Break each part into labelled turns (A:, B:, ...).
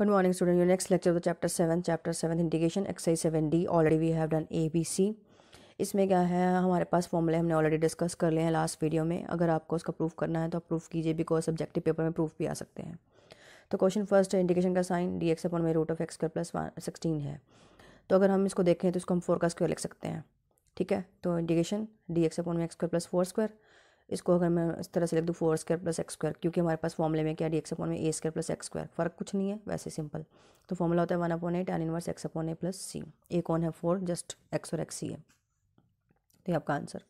A: good morning student you next lecture chapter seven chapter seven integration 7 seven D 7d we have done A B C इसमें क्या है हमारे पास फॉर्मूले हमने already discuss कर लिए हैं लास्ट वीडियो में अगर आपको उसका प्रूफ करना है तो आप प्रूफ कीजिए बिकॉज सब्जेक्टिव पेपर में प्रूफ भी आ सकते हैं तो क्वेश्चन फर्स्ट है इंडिकेशन का साइन डी एक्स अपॉन में रूट ऑफ एक्स का प्लस सिक्सटीन है तो अगर हम इसको देखें तो इसको हम फोर का स्क्वायर लिख सकते हैं ठीक है तो इंडिकेशन डी एक्स अपॉन में X square plus four square इसको अगर मैं इस तरह से लिख दूँ four square plus x square क्योंकि हमारे पास फॉर्मूले में क्या डी एक्स अपॉन में A square plus x square फर्क कुछ नहीं है वैसे सिंपल तो फॉर्मूला होता है one upon A tan inverse x upon A plus C A कौन है फोर जस्ट एक्स और एक्स ही है तो ये आपका आंसर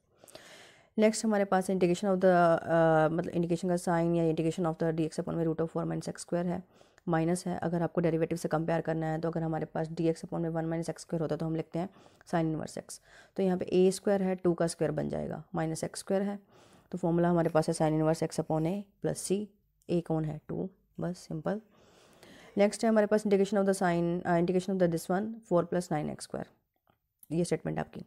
A: नेक्स्ट हमारे पास इंटीग्रेशन ऑफ द मतलब इंटीग्रेशन का साइन या integration of the D x upon में root of four minus x square है माइनस है अगर आपको डेरिवेटिव से कंपेयर करना है तो अगर हमारे पास डी एक्स अपॉन में वन माइनस एक्स स्क्वायर होता तो हम लिखते हैं साइन इनवर्स एक्स तो यहाँ पे ए स्क्वायर है टू का स्क्वायर बन जाएगा माइनस एक्स स्क्वायर है तो फॉर्मूला हमारे पास है sine inverse x upon A plus C A कौन है टू बस सिंपल नेक्स्ट है हमारे पास integration of the sign integration of the this one four plus nine X square ये स्टेटमेंट आपकी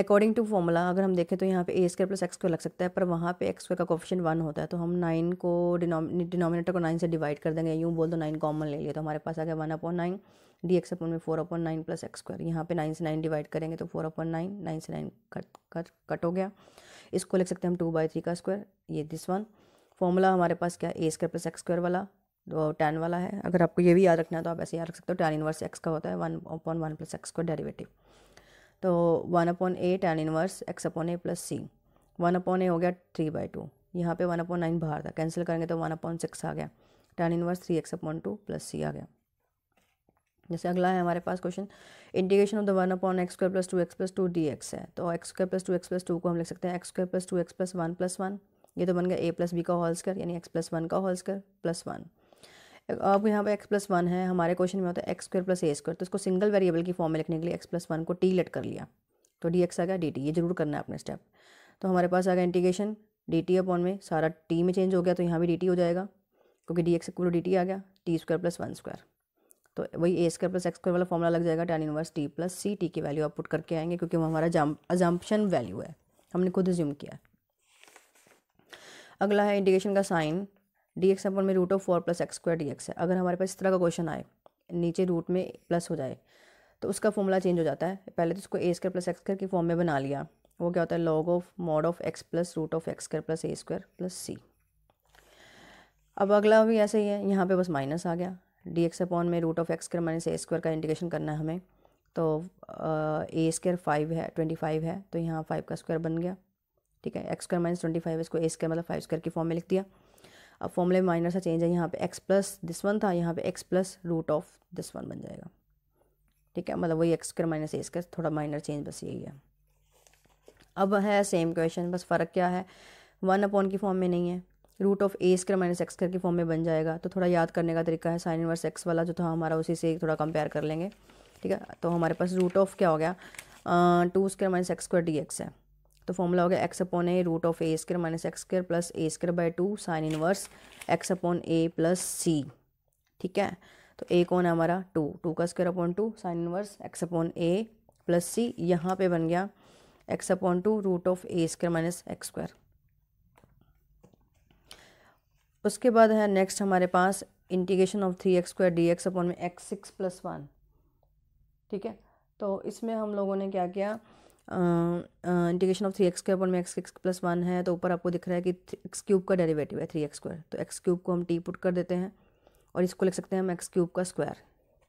A: अकॉर्डिंग टू फॉर्मूला अगर हम देखें तो यहाँ पे ए स्क्वायर प्लस एक्स स्क्वायर लग सकता है पर वहाँ पे एक्स स्क्वायर का कोफिशन वन होता है तो हम नाइन को डिनोमिनेटर को नाइन से डिवाइड कर देंगे यूँ बोल दो नाइन कॉमन ले लिया तो हमारे पास आ गया one upon nine D X upon में four upon nine plus x square यहाँ पे नाइन से नाइन डिवाइड करेंगे तो फोर अपन नाइन नाइन से नाइन कट कट कट हो गया इसको लिख सकते हैं हम टू बाई थ्री का स्क्वायर ये दिस वन फॉर्मूला हमारे पास क्या A square plus x square वाला टेन वाला है अगर आपको ये भी याद रखना है तो आप ऐसे याद रख सकते हो टेन इनवर्स एक्स का होता है one upon one plus X का डेरिवेटिव तो one upon A tan inverse x upon A plus C one upon A हो गया थ्री बाई टू यहाँ पे वन अपॉन नाइन बाहर था कैंसिल करेंगे तो वन अपॉन सिक्स आ गया tan inverse three X upon two plus C आ गया जैसे अगला है हमारे पास question integration of the one upon X square plus two X plus two D x है तो X square plus two X plus two को हम लिख सकते हैं X square plus two X plus one plus one ये तो बन गया ए प्लस बी का होल स्क्वायर यानी एक्स प्लस वन का होल स्क्वायर प्लस वन अब यहाँ पर एक्स प्लस वन है हमारे क्वेश्चन में होता है X square plus A square तो इसको सिंगल वेरिएबल की फॉर्म में लिखने के लिए एक्स प्लस वन को टी लेट कर लिया तो डी एक्स आ गया डी टी ये जरूर करना है अपने स्टेप तो हमारे पास आ गया इंटीग्रेशन डी टी अपॉन में सारा टी में चेंज हो गया तो यहाँ भी डी टी हो जाएगा क्योंकि D X equal D T आ गया T square plus one square तो वही A square plus x square वाला फॉर्मूला लग जाएगा tan inverse T plus C T की वैल्यू आप पुट करके आएंगे क्योंकि वो हमारा अजम्पन वैल्यू है हमने खुद ज्यूम किया अगला है इंटीग्रेशन का साइन डी एक्स अपन में root of four plus x square D x है अगर हमारे पास इस तरह का क्वेश्चन आए नीचे रूट में प्लस हो जाए तो उसका फॉर्मूला चेंज हो जाता है पहले तो उसको A square plus x square की फॉर्म में बना लिया वो क्या होता है log of mod of x plus root of X square plus A square plus C अब अगला भी ऐसे ही है यहाँ पे बस माइनस आ गया डी एक्स अपॉन में root of X square minus A square का इंटीग्रेशन करना है हमें तो ए स्क्वायर फाइव है ट्वेंटी फाइव है तो यहाँ फाइव का स्क्वायर बन गया ठीक है X square minus twenty five इसको ए स्क्वायर मतलब फाइव स्क्वायर की फॉर्म में लिख दिया अब फॉर्मूले में माइनर सा चेंज है यहाँ पे एक्स प्लस दिस वन था यहाँ पे X plus root of this one बन जाएगा ठीक है मतलब वही X square minus A square थोड़ा माइनर चेंज बस यही है अब है सेम क्वेश्चन बस फ़र्क क्या है वन अपॉन की फॉर्म में नहीं है root of A square minus X के फॉर्म में बन जाएगा तो थोड़ा याद करने का तरीका है साइन इनवर्स एक्स वाला जो था हमारा उसी से थोड़ा कंपेयर कर लेंगे ठीक है तो हमारे पास रूट ऑफ क्या हो गया two square minus X square D x है तो फॉर्मूला हो गया X upon A root of A square minus X square plus A square by two sine inverse x upon A plus C ठीक है तो ए कौन है हमारा टू टू का square upon two sine inverse x upon ए plus C यहाँ पे बन गया X upon two root of A square minus x square उसके बाद है नेक्स्ट हमारे पास integration of three X square D x upon में एक्स सिक्स प्लस वन ठीक है तो इसमें हम लोगों ने क्या किया integration of three X square upon में एक्स सिक्स प्लस वन है तो ऊपर आपको दिख रहा है कि एक्स क्यूब का डेरिवेटिव है थ्री एक्स स्क्वायर तो एक्स क्यूब को हम टी पुट कर देते हैं और इसको लिख सकते हैं हम एक्स क्यूब का स्क्वायर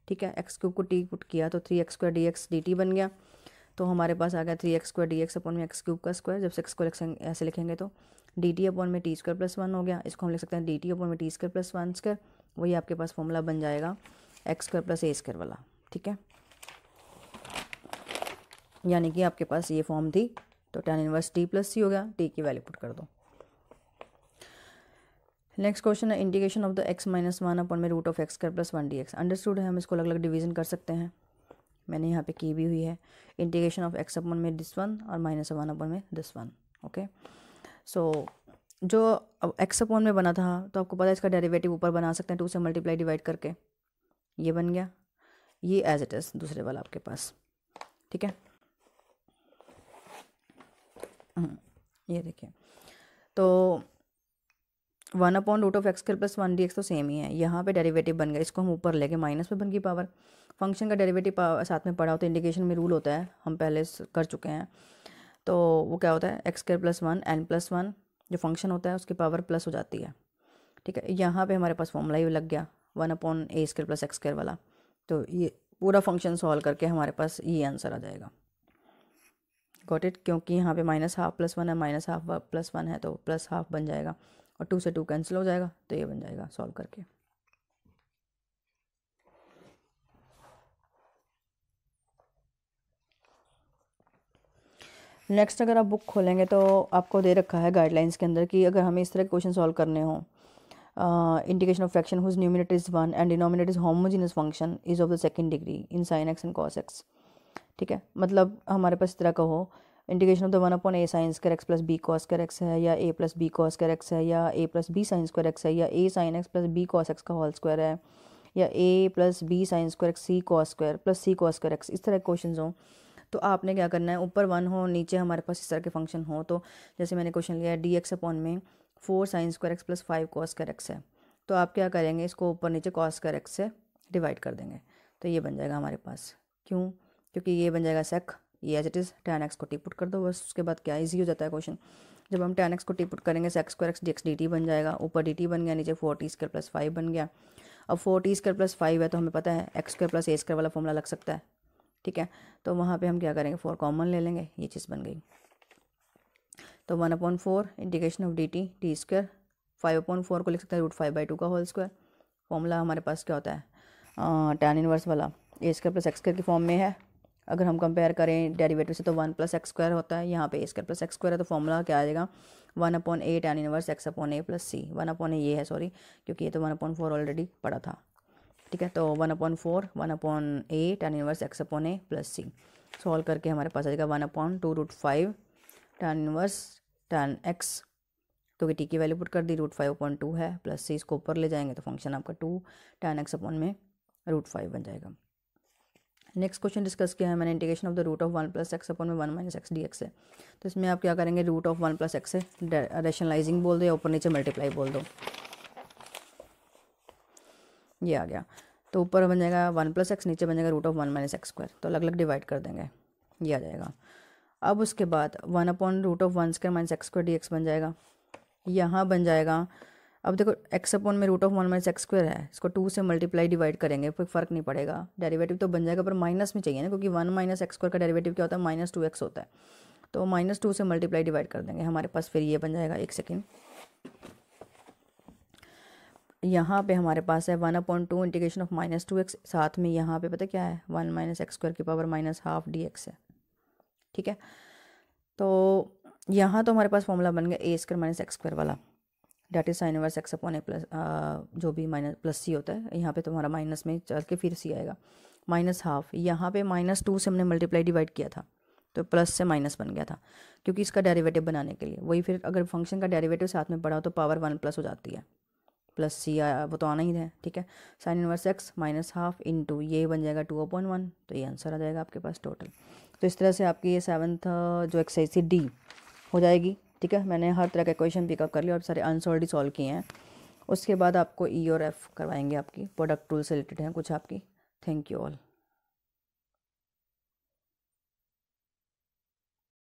A: ठीक है एक्स क्यूब को टी पुट किया तो three X square D x D T बन गया तो हमारे पास आ गया three X square D x upon में एक्स क्यूब का स्क्वायर जब सेक्स को ऐसे लिखेंगे तो डी टी अपॉन में टी स्क्वायर प्लस वन हो गया इसको हम लिख सकते हैं डी टी अपॉन में T square plus one square वही आपके पास फॉर्मूला बन जाएगा X square plus A square वाला ठीक है यानी कि आपके पास ये फॉर्म थी तो tan inverse T plus C हो गया टी की वैल्यू पुट कर दो नेक्स्ट क्वेश्चन है integration of the X minus one upon में root of X square plus one D X understood है हम इसको अलग अलग डिवीजन कर सकते हैं मैंने यहाँ पे की भी हुई है इंटीग्रेशन ऑफ एक्स अपन में दिस वन और माइनस वन अपन में दिस वन ओके सो जो अब एक्स अपन में बना था तो आपको पता है इसका डेरिवेटिव ऊपर बना सकते हैं टू से मल्टीप्लाई डिवाइड करके ये बन गया ये एज इट इज़ दूसरे वाला आपके पास ठीक है हम्म, ये देखिए तो one upon root of x plus one D x तो सेम ही है यहाँ पे डेरिवेटिव बन गया इसको हम ऊपर लेके माइनस में वन की पावर फंक्शन का डेरिवेटिव साथ में पढ़ा होता तो है इंडिकेशन में रूल होता है हम पहले कर चुके हैं तो वो क्या होता है x square plus one n plus one जो फंक्शन होता है उसकी पावर प्लस हो जाती है ठीक है यहाँ पर हमारे पास फॉर्मूला ही लग गया one upon a square plus x वाला तो ये पूरा फंक्शन सॉल्व करके हमारे पास ये आंसर आ जाएगा गॉट इट क्योंकि यहाँ पे माइनस हाफ प्लस वन है माइनस हाफ प्लस वन है तो प्लस हाफ बन जाएगा और टू से टू कैंसिल हो जाएगा तो ये बन जाएगा सॉल्व करके नेक्स्ट अगर आप बुक खोलेंगे तो आपको दे रखा है गाइडलाइंस के अंदर कि अगर हमें इस तरह के क्वेश्चन सॉल्व करने हो indication of fraction whose numerator is one and denominator is homogeneous function is of the second degree in sine x and cos x ठीक है मतलब हमारे पास इस तरह का हो integration of the one upon a sine square x plus b cos square x है या a plus b cos square x है या a plus b sine square x है या a sine x plus b cos x का whole square है या a plus b sine square x c cos square plus c cos square x इस तरह के क्वेश्चन हों तो आपने क्या करना है ऊपर वन हो नीचे हमारे पास इस तरह के फंक्शन हो तो जैसे मैंने क्वेश्चन लिया है डी एक्स अपॉन में four sine square x plus five cos square x है तो आप क्या करेंगे इसको ऊपर नीचे कॉस स्क्वायर एक्स से डिवाइड कर देंगे तो ये बन जाएगा हमारे पास क्यों क्योंकि ये बन जाएगा सेक ये as it is tan x को टी पुट कर दो बस उसके बाद क्या ईजी हो जाता है क्वेश्चन जब हम टेन एक्स को टी पुट करेंगे sec x square x d x D T बन जाएगा ऊपर डी टी बन गया नीचे four t square plus five बन गया अब four t square plus five है तो हमें पता है एक्स स्क्र प्लस ए स्क्र वाला फॉर्मूला लग सकता है ठीक है तो वहाँ पर हम क्या करेंगे फोर कॉमन ले लेंगे ये चीज़ बन गई तो one upon four indication of d t t square five upon four को लिख सकते हैं रूट फाइव बाई टू का होल स्क्वायर फॉर्मूला हमारे पास क्या होता है टेन इनवर्स वाला a square plus x square के फॉर्म में है अगर हम कंपेयर करें डेरिवेटिव से तो वन प्लस एक्स स्क्वायर होता है यहाँ पे ए स्क्वायर प्लस एक्स स्क्वायर है तो फॉर्मूला क्या आ जाएगा one upon a tan inverse x upon A plus C one upon a ये है सॉरी क्योंकि ये तो वन अपॉन फोर ऑलरेडी पड़ा था ठीक है तो one upon four one upon a tan inverse x upon A plus c solve करके हमारे पास आ जाएगा one upon two root five tan inverse tan x तो टी की वैल्यू पुट कर दी रूट फाइव अपॉन टू है प्लस सी इसको ऊपर ले जाएंगे तो फंक्शन आपका टू टैन एक्स अपॉन में रूट फाइव बन जाएगा नेक्स्ट क्वेश्चन डिस्कस किया है मैंने integration of the root of one plus x upon में one minus x d x है तो इसमें आप क्या करेंगे root of one plus x से रेशनलाइजिंग बोल दो या ऊपर नीचे मल्टीप्लाई बोल दो ये आ गया तो ऊपर बन जाएगा वन प्लस एक्स नीचे बन जाएगा root of one minus x square तो अलग अलग डिवाइड कर देंगे ये आ जाएगा अब उसके बाद one upon root of one square minus x square D x बन जाएगा यहाँ बन जाएगा अब देखो एक्स अपॉन में root of one minus x square है इसको टू से मल्टीप्लाई डिवाइड करेंगे कोई फर्क नहीं पड़ेगा डेरिवेटिव तो बन जाएगा पर माइनस में चाहिए ना क्योंकि वन माइनस एक्स स्क्वायर का डेरिवेटिव क्या होता है माइनस टू एक्स होता है तो माइनस टू से मल्टीप्लाई डिवाइड कर देंगे हमारे पास फिर ये बन जाएगा एक सेकेंड यहाँ पे हमारे पास है one upon two integration of minus two x साथ में यहाँ पे पता क्या है वन माइनस एक्स स्क्वायर की power minus half d x है ठीक है तो यहाँ तो हमारे पास फॉर्मूला बन गया a square minus x square वाला that is sine inverse x upon A plus जो भी माइनस प्लस सी होता है यहाँ पे तुम्हारा माइनस में चल के फिर सी आएगा माइनस हाफ यहाँ पे माइनस टू से हमने मल्टीप्लाई डिवाइड किया था तो प्लस से माइनस बन गया था क्योंकि इसका डेरिवेटिव बनाने के लिए वही फिर अगर फंक्शन का डेरिवेटिव साथ में पड़ा हो तो पावर वन प्लस हो जाती है प्लस सी वो तो आना ही है ठीक है sine inverse x minus half in two ये बन जाएगा टू अपॉइंट वन तो ये आंसर आ जाएगा आपके पास टोटल तो इस तरह से आपकी ये सेवन्थ जो एक्सरसाइज थी डी हो जाएगी ठीक है मैंने हर तरह का क्वेश्चन पिकअप कर लिया और सारे आंसर ऑलरेडी सॉल्व किए हैं उसके बाद आपको ई e और एफ करवाएंगे आपकी प्रोडक्ट टूल से रिलेटेड हैं कुछ आपकी थैंक यू ऑल